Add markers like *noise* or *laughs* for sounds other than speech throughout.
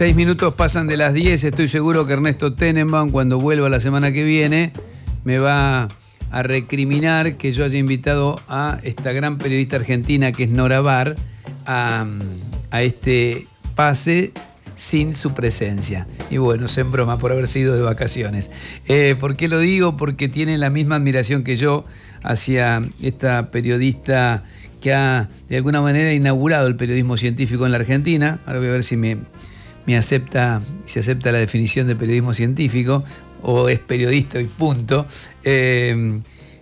Seis minutos pasan de las 10. Estoy seguro que Ernesto Tenenbaum, cuando vuelva la semana que viene, me va a recriminar que yo haya invitado a esta gran periodista argentina que es Nora Bar a, este pase sin su presencia. Y bueno, se en broma por haber sido de vacaciones. Eh, ¿Por qué lo digo? Porque tiene la misma admiración que yo hacia esta periodista que ha de alguna manera inaugurado el periodismo científico en la Argentina. Ahora voy a ver si me acepta, se acepta la definición de periodismo científico, o es periodista y punto. Eh,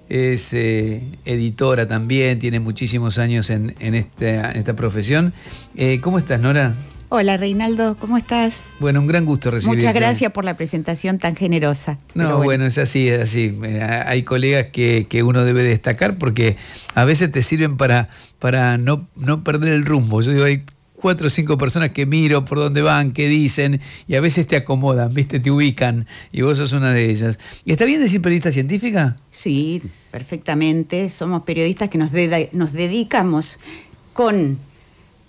es eh, editora también, tiene muchísimos años en, esta, profesión. Eh, ¿Cómo estás, Nora? Hola Reinaldo, ¿cómo estás? Bueno, un gran gusto recibirte. Muchas gracias por la presentación tan generosa. No, bueno. es así, es así. Hay colegas que, uno debe destacar porque a veces te sirven para, para no, no perder el rumbo. Yo digo, hay cuatro o cinco personas que miro por dónde van, qué dicen, y a veces te acomodan, ¿viste? Te ubican, y vos sos una de ellas. ¿Y está bien decir periodista científica? Sí, perfectamente. Somos periodistas que nos, nos dedicamos con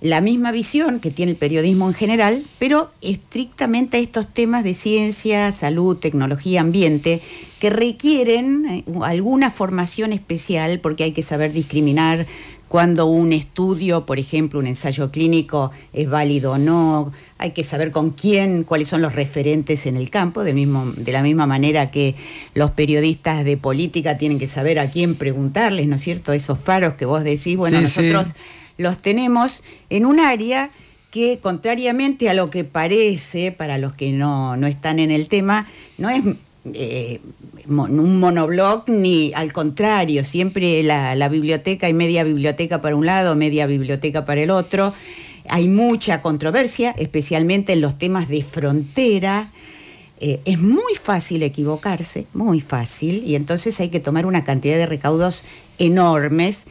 la misma visión que tiene el periodismo en general, pero estrictamente a estos temas de ciencia, salud, tecnología, ambiente, que requieren eh, alguna formación especial porque hay que saber discriminar cuando un estudio, por ejemplo, un ensayo clínico, es válido o no. Hay que saber con quién, cuáles son los referentes en el campo, de, la misma manera que los periodistas de política tienen que saber a quién preguntarles, ¿no es cierto? Esos faros que vos decís, bueno, nosotros los tenemos en un área que contrariamente a lo que parece para los que no están en el tema, no es eh, un monoblog, ni al contrario, siempre la, biblioteca y media biblioteca para un lado, media biblioteca para el otro. Hay mucha controversia, especialmente en los temas de frontera. Eh, es muy fácil equivocarse, muy fácil, y entonces hay que tomar una cantidad de recaudos enormes,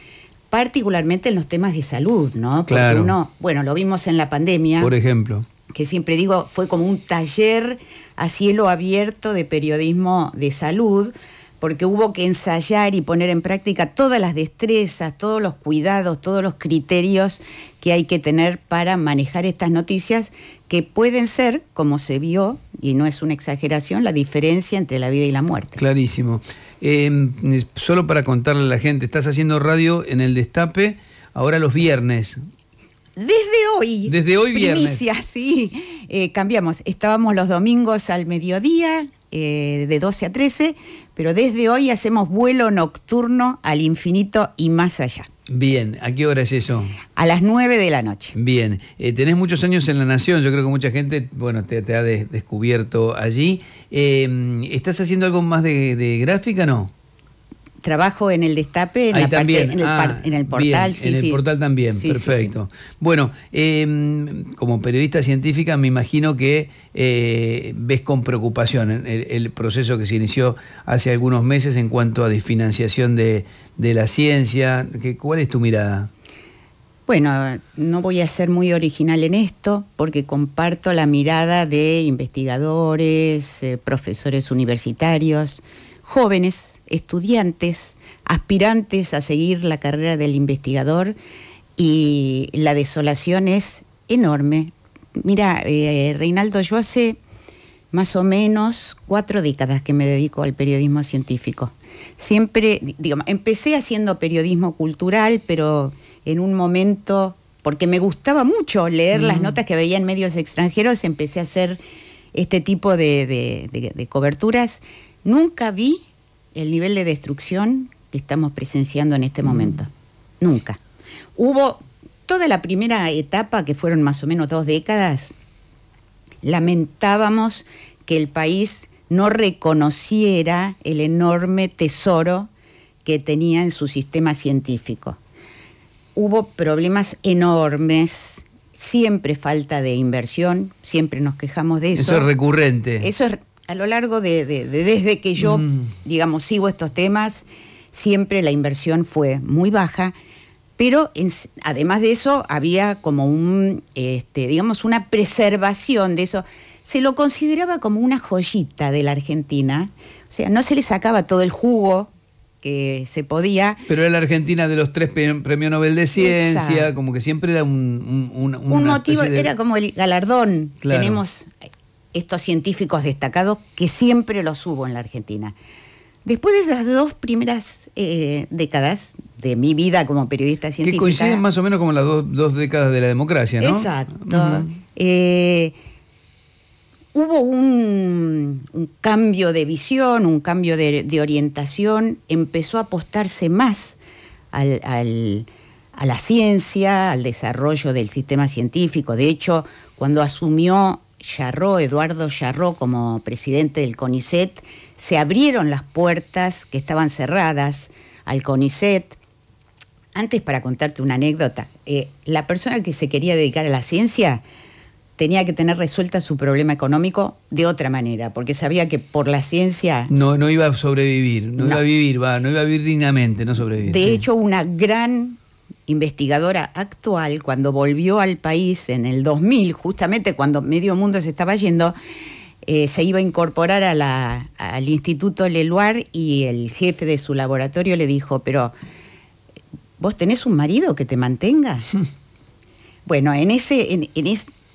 particularmente en los temas de salud, ¿no? Porque claro. bueno, lo vimos en la pandemia. Por ejemplo. Que siempre digo, fue como un taller a cielo abierto de periodismo de salud, porque hubo que ensayar y poner en práctica todas las destrezas, todos los cuidados, todos los criterios que hay que tener para manejar estas noticias que pueden ser, como se vio, y no es una exageración, la diferencia entre la vida y la muerte. Clarísimo. Em, solo para contarle a la gente, estás haciendo radio en el Destape, ahora los viernes, desde hoy. Desde hoy viernes. Eh, cambiamos. Estábamos los domingos al mediodía, eh, de 12 a 13, pero desde hoy hacemos vuelo nocturno al infinito y más allá. Bien, ¿a qué hora es eso? A las 9 de la noche. Bien, eh, tenés muchos años en La Nación, yo creo que mucha gente, bueno, te, ha descubierto allí. ¿Estás haciendo algo más de gráfica, no? trabajo en el Destape, en, en, el, ah, portal. en el portal también, perfecto. Bueno, em, como periodista científica me imagino que eh, ves con preocupación el, proceso que se inició hace algunos meses en cuanto a desfinanciación de, la ciencia. ¿Cuál es tu mirada? Bueno, no voy a ser muy original en esto porque comparto la mirada de investigadores, eh, profesores universitarios, jóvenes, estudiantes, aspirantes a seguir la carrera del investigador y la desolación es enorme. Mira, eh, Reinaldo, yo hace más o menos cuatro décadas que me dedico al periodismo científico. Siempre, digamos, empecé haciendo periodismo cultural, pero en un momento, porque me gustaba mucho leer las mm. notas que veía en medios extranjeros, empecé a hacer este tipo de coberturas Nunca vi el nivel de destrucción que estamos presenciando en este mm. momento. Nunca. Hubo toda la primera etapa, que fueron más o menos dos décadas, lamentábamos que el país no reconociera el enorme tesoro que tenía en su sistema científico. Hubo problemas enormes, siempre falta de inversión, siempre nos quejamos de eso. Eso es recurrente. Eso es a lo largo de, desde que yo, mm. digamos, sigo estos temas, siempre la inversión fue muy baja, pero además de eso había como un, este, digamos, una preservación de eso. Se lo consideraba como una joyita de la Argentina, o sea, no se le sacaba todo el jugo que se podía. Pero era la Argentina de los tres premios Nobel de Ciencia, como que siempre era un... Un, un, un motivo, era como el galardón. que Tenemos estos científicos destacados que siempre los hubo en la Argentina. Después de esas dos primeras eh, décadas de mi vida como periodista científica. Que coinciden más o menos como las dos décadas de la democracia, ¿no? Exacto. Eh, hubo un, cambio de visión, un cambio de, orientación, empezó a apostarse más a la ciencia, al desarrollo del sistema científico. De hecho, cuando asumió Yarró, Eduardo Yarró, como presidente del CONICET, se abrieron las puertas que estaban cerradas al CONICET. Antes, para contarte una anécdota, eh, la persona que se quería dedicar a la ciencia tenía que tener resuelta su problema económico de otra manera, porque sabía que por la ciencia... No, no iba a sobrevivir, no, iba a vivir, va, no iba a vivir dignamente, no sobrevivir. De hecho, una gran investigadora actual, cuando volvió al país en el 2000, justamente cuando medio mundo se estaba yendo, eh, se iba a incorporar al Instituto Leluar y el jefe de su laboratorio le dijo, pero ¿vos tenés un marido que te mantenga? *laughs* bueno, en ese,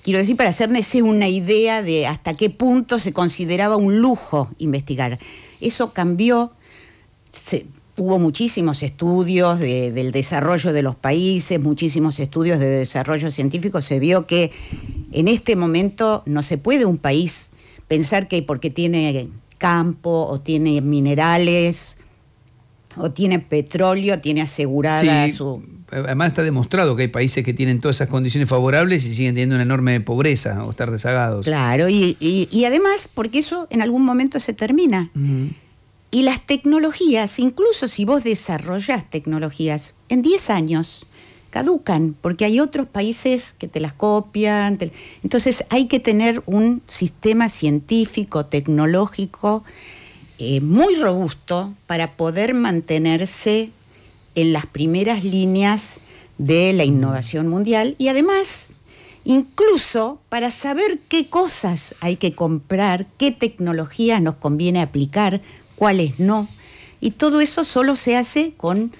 quiero decir, para hacernos una idea de hasta qué punto se consideraba un lujo investigar. Eso cambió hubo muchísimos estudios de, del desarrollo de los países, muchísimos estudios de desarrollo científico, se vio que en este momento no se puede un país pensar que porque tiene campo o tiene minerales o tiene petróleo, tiene asegurada su... Además está demostrado que hay países que tienen todas esas condiciones favorables y siguen teniendo una enorme pobreza o estar rezagados. Claro, y, además porque eso en algún momento se termina. Y las tecnologías, incluso si vos desarrollas tecnologías, en 10 años caducan, porque hay otros países que te las copian. Entonces hay que tener un sistema científico, tecnológico, eh, muy robusto para poder mantenerse en las primeras líneas de la innovación mundial y además incluso para saber qué cosas hay que comprar, qué tecnologías nos conviene aplicar cuáles no. Y todo eso solo se hace con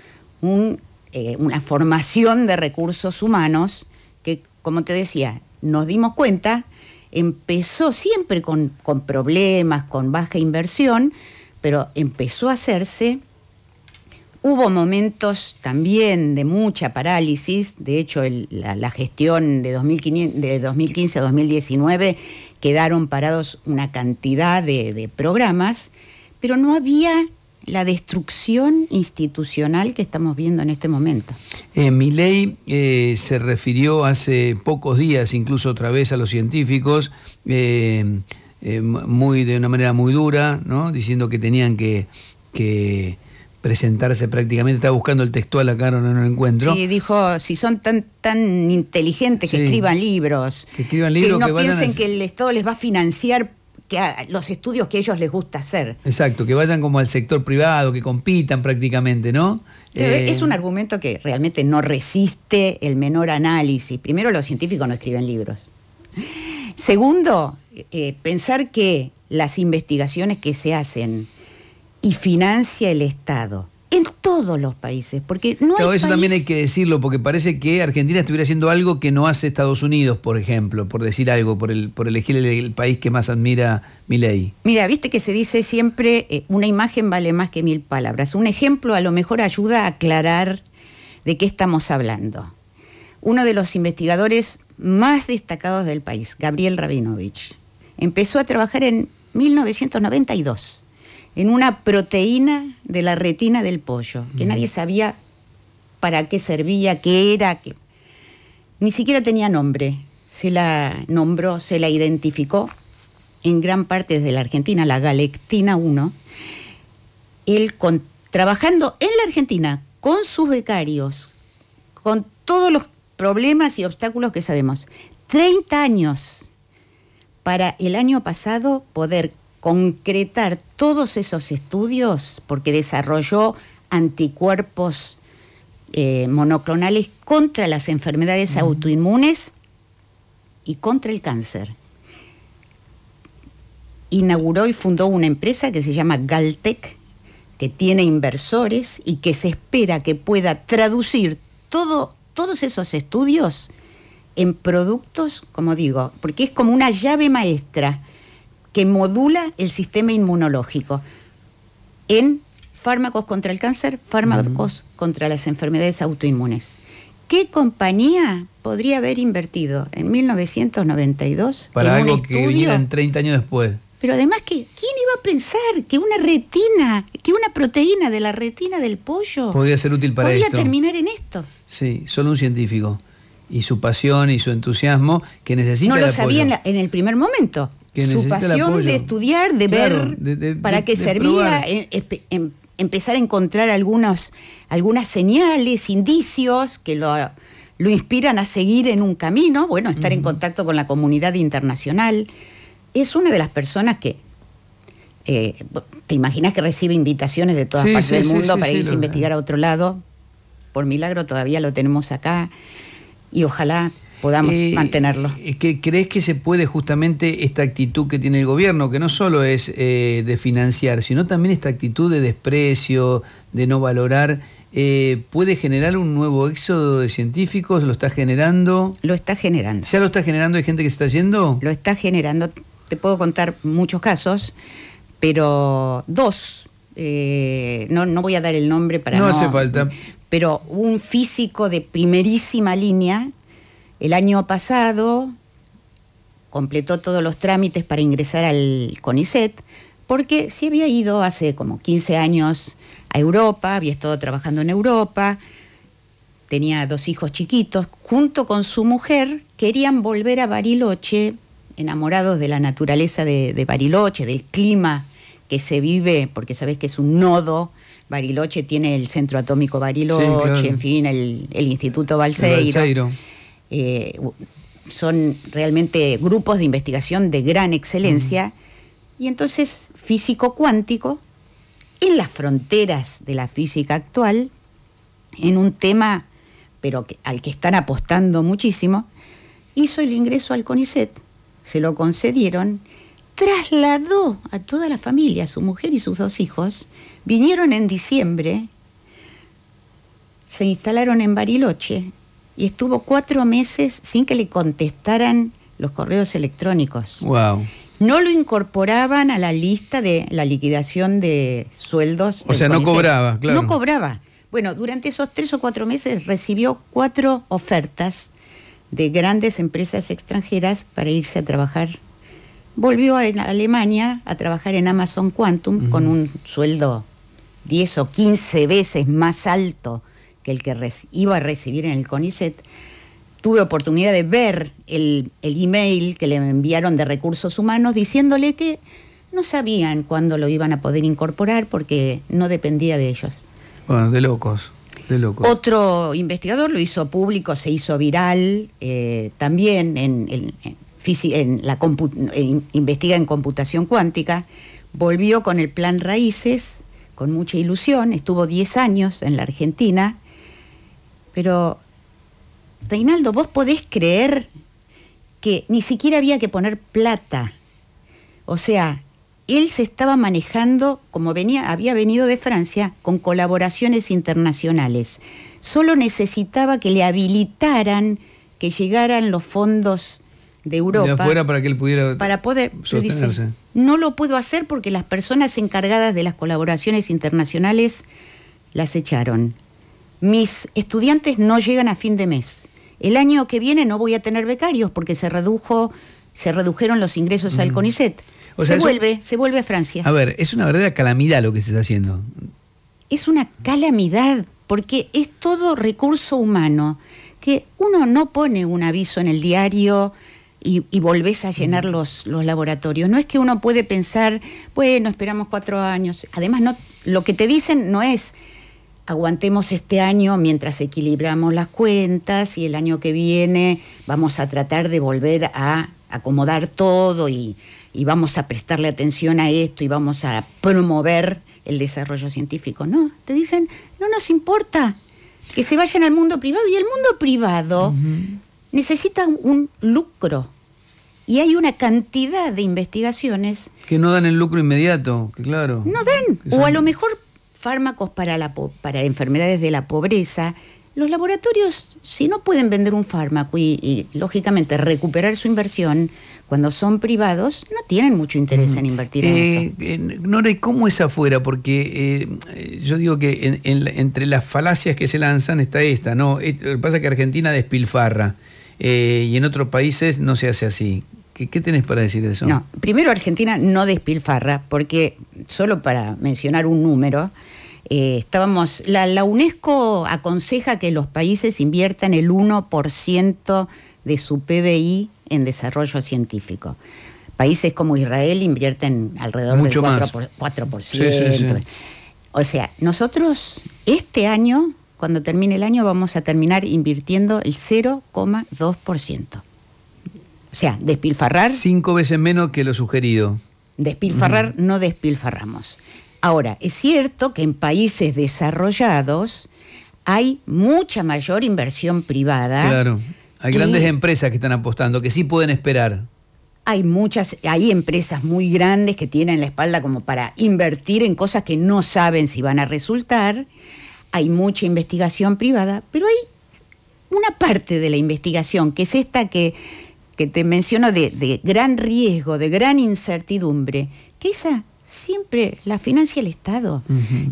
eh, una formación de recursos humanos que, como te decía, nos dimos cuenta, empezó siempre con, problemas, con baja inversión, pero empezó a hacerse. Hubo momentos también de mucha parálisis, de hecho la, gestión de, 2015, a 2019 quedaron parados una cantidad de programas pero no había la destrucción institucional que estamos viendo en este momento. Eh, Mi ley eh, se refirió hace pocos días, incluso otra vez, a los científicos, eh, eh, muy, de una manera muy dura, ¿no? diciendo que tenían que, presentarse prácticamente. Estaba buscando el textual acá, no, lo encuentro. Sí, dijo, si son tan, tan inteligentes que escriban libros. Que Que no piensen que el Estado les va a financiar los estudios que a ellos les gusta hacer. Exacto, que vayan como al sector privado, que compitan prácticamente, ¿no? Eh, es un argumento que realmente no resiste el menor análisis. Primero, los científicos no escriben libros. Segundo, eh, pensar que las investigaciones que se hacen y financia el Estado en todos los países, porque no eso también hay que decirlo, porque parece que Argentina estuviera haciendo algo que no hace Estados Unidos, por ejemplo, por decir algo, por, elegir el, país que más admira ley. Mira, viste que se dice siempre, eh, una imagen vale más que mil palabras. Un ejemplo a lo mejor ayuda a aclarar de qué estamos hablando. Uno de los investigadores más destacados del país, Gabriel Rabinovich, empezó a trabajar en 1992 en una proteína de la retina del pollo, que nadie sabía para qué servía, qué era, que... ni siquiera tenía nombre. Se la nombró, se la identificó en gran parte desde la Argentina, la Galectina 1. Él trabajando en la Argentina con sus becarios, con todos los problemas y obstáculos que sabemos. 30 años para el año pasado poder concretar todos esos estudios, porque desarrolló anticuerpos eh, monoclonales contra las enfermedades autoinmunes y contra el cáncer. Inauguró y fundó una empresa que se llama Galtec, que tiene inversores y que se espera que pueda traducir todo, todos esos estudios en productos, como digo, porque es como una llave maestra que modula el sistema inmunológico en fármacos contra el cáncer, fármacos contra las enfermedades autoinmunes. ¿Qué compañía podría haber invertido en 1992 para algo que en 30 años después? Pero además, ¿quién iba a pensar que una retina, que una proteína de la retina del pollo podría ser útil para podía terminar en esto? Sí, solo un científico. Y su pasión y su entusiasmo que necesita. No lo sabía en el primer momento su pasión de estudiar, de ver, para qué servía, empezar a encontrar algunos, algunas señales, indicios que lo, inspiran a seguir en un camino, bueno, estar en contacto con la comunidad internacional. Es una de las personas que, eh, ¿te imaginas que recibe invitaciones de todas partes del mundo para irse a investigar a otro lado? Por milagro todavía lo tenemos acá y ojalá podamos eh, mantenerlo. Eh, ¿Crees que se puede justamente esta actitud que tiene el gobierno, que no solo es eh, de financiar, sino también esta actitud de desprecio, de no valorar, puede generar un nuevo éxodo de científicos? ¿Lo está generando? Lo está generando. ¿Ya lo está generando? ¿Hay gente que se está yendo? Lo está generando. Te puedo contar muchos casos, pero dos. no, no voy a dar el nombre para no, no hace falta. Pero un físico de primerísima línea el año pasado completó todos los trámites para ingresar al CONICET, porque si había ido hace como 15 años a Europa, había estado trabajando en Europa, tenía dos hijos chiquitos, junto con su mujer querían volver a Bariloche, enamorados de la naturaleza de, Bariloche, del clima que se vive, porque sabés que es un nodo. Bariloche tiene el centro atómico Bariloche, en fin, el, Instituto Balseiro. Eh, son realmente grupos de investigación de gran excelencia, y entonces físico cuántico, en las fronteras de la física actual, en un tema pero al que están apostando muchísimo, hizo el ingreso al CONICET, se lo concedieron, trasladó a toda la familia, su mujer y sus dos hijos, vinieron en diciembre, se instalaron en Bariloche, y estuvo cuatro meses sin que le contestaran los correos electrónicos. Wow. No lo incorporaban a la lista de la liquidación de sueldos. O sea, no cobraba, No cobraba. Bueno, durante esos tres o cuatro meses recibió cuatro ofertas de grandes empresas extranjeras para irse a trabajar. Volvió a Alemania a trabajar en Amazon Quantum con un sueldo 10 o 15 veces más alto que el que iba a recibir en el CONICET, tuve oportunidad de ver el, el email que le enviaron de recursos humanos diciéndole que no sabían cuándo lo iban a poder incorporar porque no dependía de ellos. Bueno, de locos. De locos. Otro investigador lo hizo público, se hizo viral, eh, también en, la investiga en computación cuántica, volvió con el plan Raíces con mucha ilusión, estuvo 10 años en la Argentina, pero, Reinaldo, vos podés creer que ni siquiera había que poner plata. O sea, él se estaba manejando, como venía, había venido de Francia, con colaboraciones internacionales. Solo necesitaba que le habilitaran que llegaran los fondos de Europa. para que él pudiera. Para poder. no lo puedo hacer porque las personas encargadas de las colaboraciones internacionales las echaron mis estudiantes no llegan a fin de mes. El año que viene no voy a tener becarios porque se redujo, se redujeron los ingresos al mm. CONICET. se vuelve, se vuelve a Francia. A ver, es una verdadera calamidad lo que se está haciendo. Es una calamidad porque es todo recurso humano que uno no pone un aviso en el diario, y, volvés a llenar mm. los, laboratorios. No es que uno puede pensar, bueno, esperamos cuatro años. Además, no, lo que te dicen no es aguantemos este año mientras equilibramos las cuentas y el año que viene vamos a tratar de volver a acomodar todo y, vamos a prestarle atención a esto y vamos a promover el desarrollo científico. No, te dicen, no nos importa que se vayan al mundo privado y el mundo privado necesita un lucro. Y hay una cantidad de investigaciones... Que no dan el lucro inmediato, que claro. No dan, o a lo mejor fármacos para, la, para enfermedades de la pobreza, los laboratorios, si no pueden vender un fármaco y, lógicamente recuperar su inversión, cuando son privados, no tienen mucho interés en invertir en eso. Eh, Nora, ¿y cómo es afuera? Porque eh, eh, yo digo que entre las falacias que se lanzan está esta, ¿no? Lo que pasa es que Argentina despilfarra y en otros países no se hace así. ¿Qué, ¿Qué, tenés para decir de eso? No, primero Argentina no despilfarra, porque solo para mencionar un número, eh, estábamos, la, UNESCO aconseja que los países inviertan el 1% de su PBI en desarrollo científico. Países como Israel invierten alrededor del 4%. O sea, nosotros este año, cuando termine el año, vamos a terminar invirtiendo el 0,2%. O sea, despilfarrar. Cinco veces menos que lo sugerido. Despilfarrar, no despilfarramos. Ahora, es cierto que en países desarrollados hay mucha mayor inversión privada. Claro, hay grandes empresas que están apostando, que sí pueden esperar. Hay muchas, hay empresas muy grandes que tienen la espalda como para invertir en cosas que no saben si van a resultar. Hay mucha investigación privada, pero hay una parte de la investigación, que es esta que, te menciono de, de gran riesgo, de gran incertidumbre, que siempre la financia el Estado.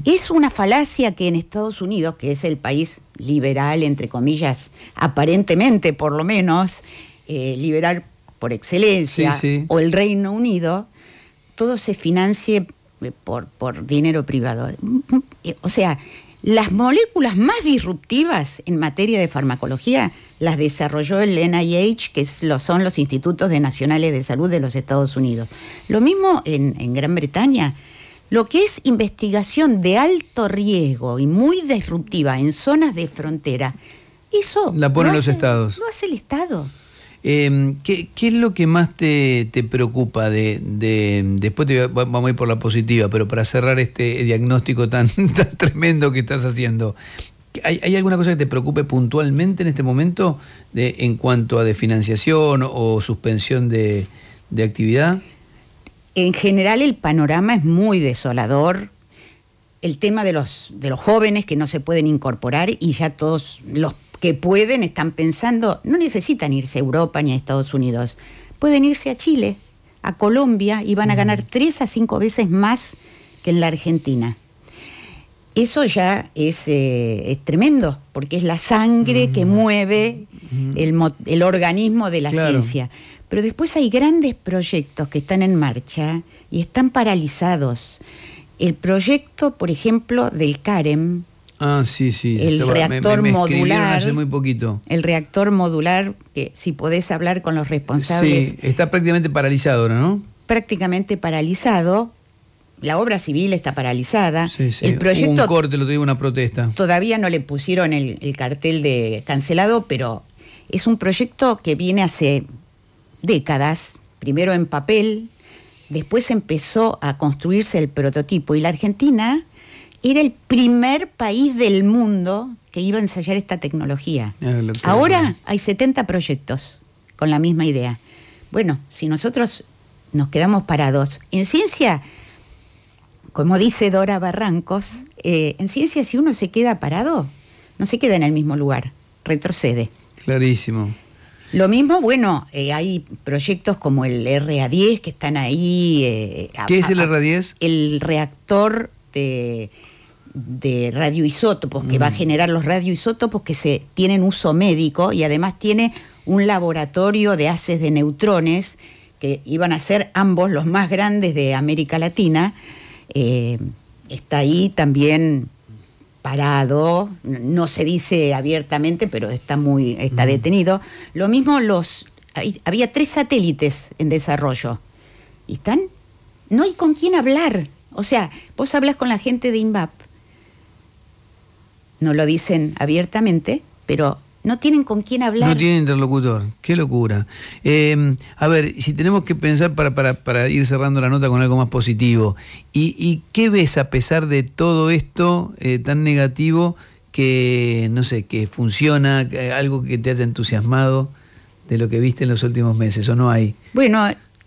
Es una falacia que en Estados Unidos, que es el país liberal, entre comillas, aparentemente por lo menos, eh, liberal por excelencia, o el Reino Unido, todo se financie eh, por, por dinero privado. Mm, mm, eh, o sea, las moléculas más disruptivas en materia de farmacología las desarrolló el NIH, que son los Institutos de Nacionales de Salud de los Estados Unidos. Lo mismo en, Gran Bretaña. Lo que es investigación de alto riesgo y muy disruptiva en zonas de frontera, eso... La ponen los estados. Lo hace el Estado. Em, ¿qué, es lo que más te, preocupa de, después vamos a ir por la positiva, pero para cerrar este diagnóstico tan, *laughs* tremendo que estás haciendo, ¿hay, alguna cosa que te preocupe puntualmente en este momento en cuanto a de o suspensión de, actividad? En general el panorama es muy desolador, el tema de los, de los jóvenes que no se pueden incorporar y ya todos los que pueden están pensando, no necesitan irse a Europa ni a Estados Unidos, pueden irse a Chile, a Colombia y van a ganar tres a cinco veces más que en la Argentina. Eso ya es, eh, tremendo, porque es la sangre que mueve el, organismo de la ciencia. Pero después hay grandes proyectos que están en marcha y están paralizados. El proyecto, por ejemplo, del CAREM, Ah, sí, sí. El reactor modular. Hace muy poquito. El reactor modular, que si podés hablar con los responsables. Sí, está prácticamente paralizado ahora, ¿no? Prácticamente paralizado. La obra civil está paralizada. Sí, sí. El proyecto. Hubo un corte, lo te una protesta. Todavía no le pusieron el, el cartel de cancelado, pero es un proyecto que viene hace décadas, primero en papel, después empezó a construirse el prototipo y la Argentina era el primer país del mundo que iba a ensayar esta tecnología. Ahora hay 70 proyectos con la misma idea. Bueno, si nosotros nos quedamos parados, en ciencia, como dice Dora Barrancos, eh, en ciencia si uno se queda parado, no se queda en el mismo lugar, retrocede. Clarísimo. Lo mismo, bueno, eh, hay proyectos como el RA10 que están ahí. Eh, ¿Qué es el RA10? El reactor de de radioisótopos, que va a mm. generar los radioisótopos que se tienen uso médico y además tiene un laboratorio de haces de neutrones que iban a ser ambos los más grandes de América Latina. Eh, está ahí también parado, no se dice abiertamente, pero está muy está mm. detenido. Lo mismo los había tres satélites en desarrollo y están no hay con quién hablar. O sea, vos hablas con la gente de INVAP no lo dicen abiertamente, pero no tienen con quién hablar. No tienen interlocutor, qué locura. Eh, a ver, si tenemos que pensar para, ir cerrando la nota con algo más positivo, ¿y, qué ves a pesar de todo esto eh, tan negativo que, no sé, que funciona, eh, algo que te haya entusiasmado de lo que viste en los últimos meses, o no hay? Bueno,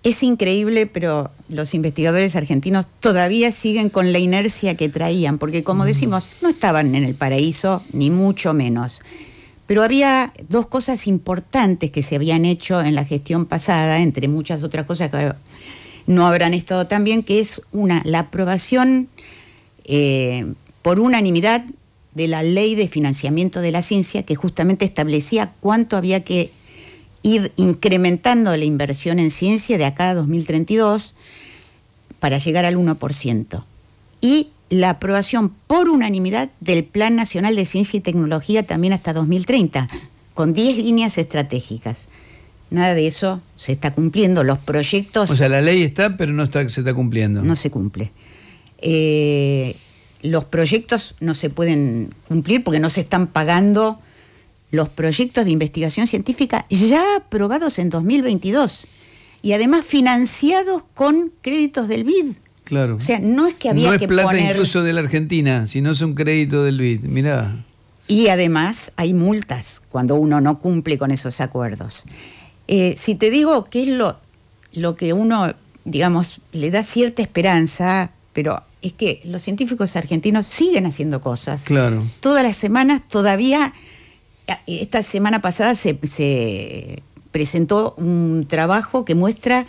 es increíble, pero los investigadores argentinos todavía siguen con la inercia que traían, porque como mm. decimos, no estaban en el paraíso, ni mucho menos. Pero había dos cosas importantes que se habían hecho en la gestión pasada, entre muchas otras cosas que no habrán estado tan bien, que es una, la aprobación eh, por unanimidad de la ley de financiamiento de la ciencia, que justamente establecía cuánto había que ir incrementando la inversión en ciencia de acá a 2032 para llegar al 1%. Y la aprobación por unanimidad del Plan Nacional de Ciencia y Tecnología también hasta 2030, con 10 líneas estratégicas. Nada de eso se está cumpliendo. Los proyectos... O sea, la ley está, pero no está, se está cumpliendo. No se cumple. Eh, los proyectos no se pueden cumplir porque no se están pagando los proyectos de investigación científica ya aprobados en 2022 y además financiados con créditos del BID. Claro. O sea, no es que había no es plata incluso de la Argentina, sino es un crédito del BID. mira Y además hay multas cuando uno no cumple con esos acuerdos. Eh, si te digo qué es lo, lo que uno, digamos, le da cierta esperanza, pero es que los científicos argentinos siguen haciendo cosas. Claro. Todas las semanas todavía esta semana pasada se, presentó un trabajo que muestra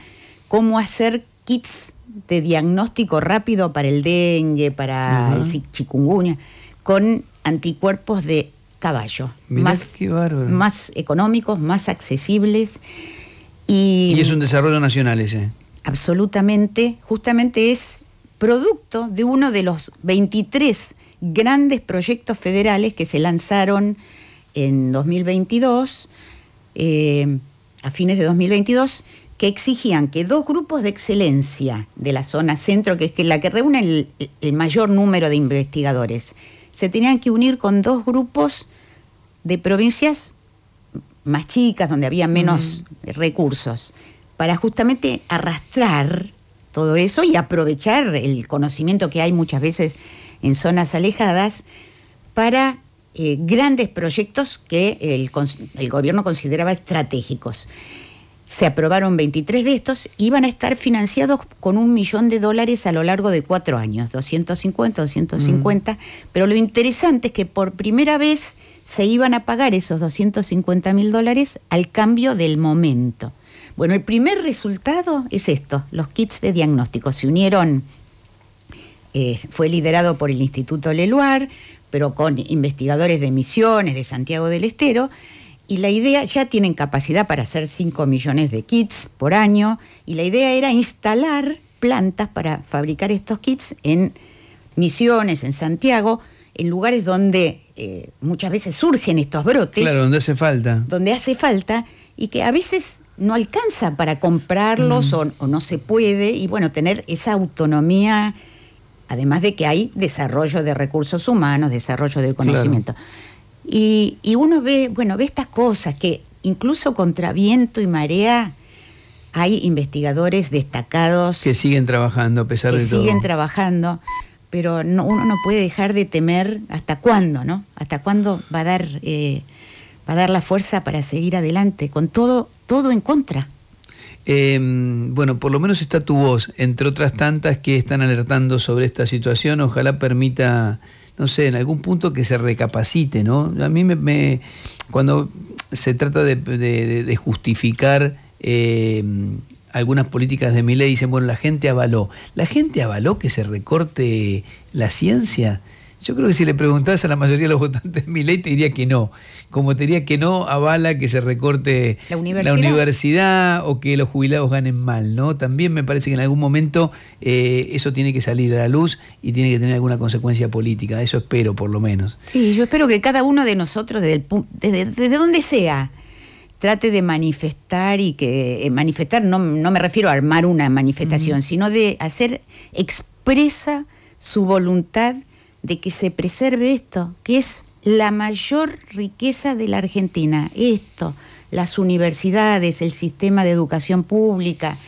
cómo hacer kits de diagnóstico rápido para el dengue, para el chikungunya, con anticuerpos de caballo. más, más económicos, más accesibles. Y, y, es un desarrollo nacional ese. Absolutamente, justamente es producto de uno de los 23 grandes proyectos federales que se lanzaron en 2022, eh, a fines de 2022, que exigían que dos grupos de excelencia de la zona centro, que es la que reúne el, mayor número de investigadores, se tenían que unir con dos grupos de provincias más chicas, donde había menos recursos, para justamente arrastrar todo eso y aprovechar el conocimiento que hay muchas veces en zonas alejadas para eh, grandes proyectos que el, gobierno consideraba estratégicos. Se aprobaron 23 de estos iban a estar financiados con un millón de dólares a lo largo de cuatro años, 250, 250, pero lo interesante es que por primera vez se iban a pagar esos 250 mil dólares al cambio del momento. Bueno, el primer resultado es esto, los kits de diagnóstico se unieron, eh, fue liderado por el Instituto Leluar, pero con investigadores de Misiones, de Santiago del Estero, y la idea, ya tienen capacidad para hacer 5 millones de kits por año, y la idea era instalar plantas para fabricar estos kits en Misiones, en Santiago, en lugares donde eh, muchas veces surgen estos brotes. Claro, donde hace falta. Donde hace falta y que a veces no alcanza para comprarlos mm. o, no se puede, y bueno, tener esa autonomía además de que hay desarrollo de recursos humanos, desarrollo de conocimiento. Y, uno ve, bueno, ve estas cosas que incluso contra viento y marea hay investigadores destacados. Que siguen trabajando a pesar de todo. Que siguen trabajando, pero uno no puede dejar de temer hasta cuándo, ¿no? Hasta cuándo va a dar, eh, va dar la fuerza para seguir adelante con todo, todo en contra. Em, bueno, por lo menos está tu voz, entre otras tantas que están alertando sobre esta situación. Ojalá permita, no sé, en algún punto que se recapacite, ¿no? A mí me, cuando se trata de, justificar em, algunas políticas de mi ley, dicen, bueno, la gente avaló. ¿La gente avaló que se recorte la ciencia? Yo creo que si le preguntás a la mayoría de los votantes de mi ley, te diría que no. Como te diría que no, avala que se recorte la universidad, o que los jubilados ganen mal, ¿no? También me parece que en algún momento eh, eso tiene que salir a la luz y tiene que tener alguna consecuencia política. Eso espero, por lo menos. Sí, yo espero que cada uno de nosotros, desde, desde, donde sea, trate de manifestar y que eh, manifestar no, me refiero a armar una manifestación, sino de hacer expresa su voluntad de que se preserve esto, que es la mayor riqueza de la Argentina, esto, las universidades, el sistema de educación pública,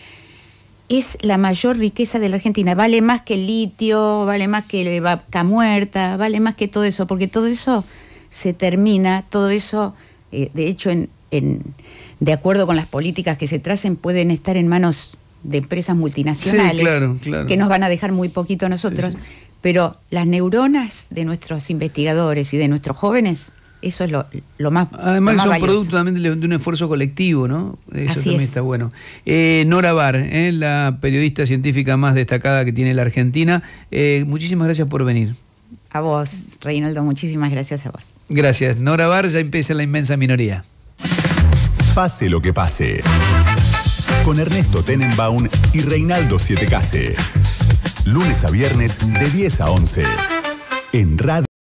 es la mayor riqueza de la Argentina. Vale más que el litio, vale más que la vaca muerta, vale más que todo eso, porque todo eso se termina, todo eso, eh, de hecho, en, de acuerdo con las políticas que se tracen, pueden estar en manos de empresas multinacionales que nos van a dejar muy poquito a nosotros. Pero las neuronas de nuestros investigadores y de nuestros jóvenes, eso es lo, lo más. Además, son producto también de, un esfuerzo colectivo, ¿no? Eso también está bueno. Eh, Nora Bar, ¿eh? la periodista científica más destacada que tiene la Argentina, eh, muchísimas gracias por venir. A vos, Reinaldo, muchísimas gracias a vos. Gracias. Nora Bar ya empieza la inmensa minoría. Pase lo que pase. Con Ernesto Tenenbaum y Reinaldo Siete Case lunes a viernes de 10 a 11. En Radio